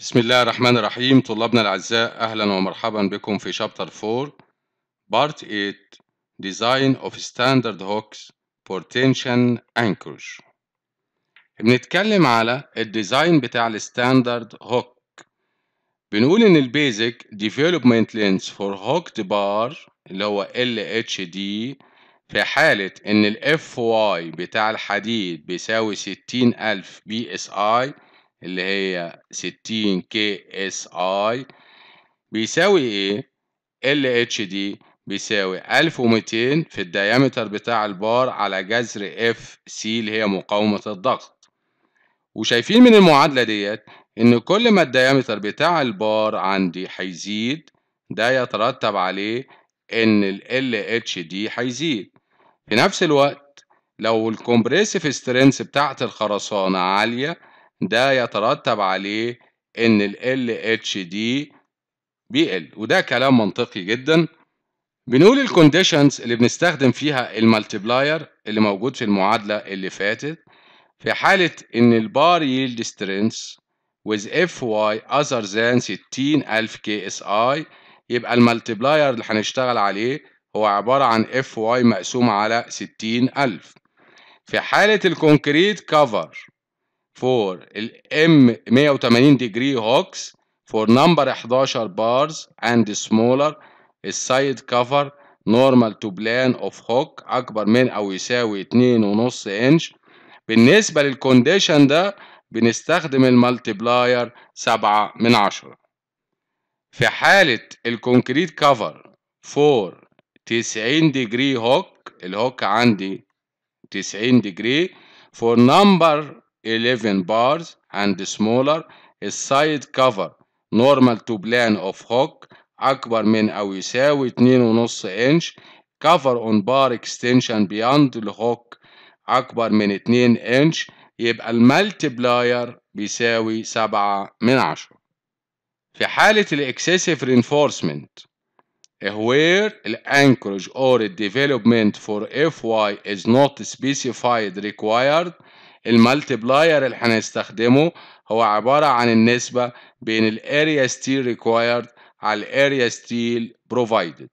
بسم الله الرحمن الرحيم طلابنا الأعزاء أهلا ومرحبا بكم في شابتر 4 بارت 8 Design of Standard Hooks for Tension Anchors بنتكلم على الديزاين بتاع الستاندرد هوك بنقول إن البيزك ديفلوبمنت لينز فور هوك بار اللي هو LHD في حالة إن ال FY بتاع الحديد بيساوي 60000 بي اس اي اللي هي 60 كي اس اي بيساوي ايه ال اتش دي بيساوي 1200 في الديامتر بتاع البار على جذر اف سي اللي هي مقاومة الضغط وشايفين من المعادلة ديت ان كل ما الديامتر بتاع البار عندي هيزيد ده يترتب عليه ان ال اتش دي هيزيد في نفس الوقت لو الكومبريسيف سترينث بتاعت الخرسانة عالية ده يترتب عليه إن ال LHD بيقل وده كلام منطقي جدا بنقول الكونديشنز اللي بنستخدم فيها الملتبلاير اللي موجود في المعادلة اللي فاتت في حالة إن البار يلد سترينث with FY other than 60000 KSI يبقى الملتبلاير اللي هنشتغل عليه هو عبارة عن FY مقسوم على 60000 في حالة الكونكريت كفر for الام 180 degree hooks for number 11 bars and smaller السايد كفر نورمال تو بلان اوف هوك اكبر من او يساوي 2.5 انش بالنسبة للكونديشن ده بنستخدم المالتبلاير 7 من 10 في حالة الكونكريت كفر فور 90 ديجري هوك الهوك عندي 90 ديجري فور نمبر 11 bars and smaller a side cover normal to plan of hook أكبر من أو يساوي 2.5 إنش cover on bar extension beyond the hook أكبر من 2 إنش يبقى الملتبلاير بيساوي 7 من 10 في حالة الإكسسيف reinforcement, where anchorage or development for FY is not specified required المالتي بلاير اللي هنستخدمه هو عبارة عن النسبة بين الاريا ستيل required على الاريا ستيل provided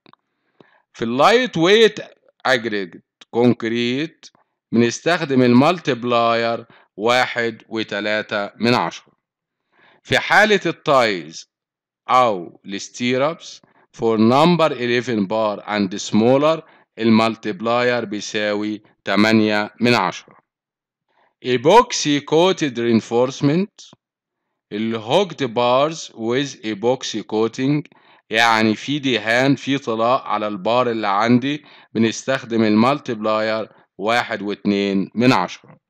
في اللايت ويت اجريجت كونكريت بنستخدم المالتي بلاير واحد وتلاتة من عشرة في حالة التايز أو الستيرابس for number 11 bar and smaller المالتي بلاير بيساوي 8 من 10 ايبوكسي كوتد رينفورسمنت الهوكد بارز ويز ايبوكسي كوتنج يعني في دهان في طلاء على البار اللي عندي بنستخدم المالتي بلاير واحد واتنين من عشرة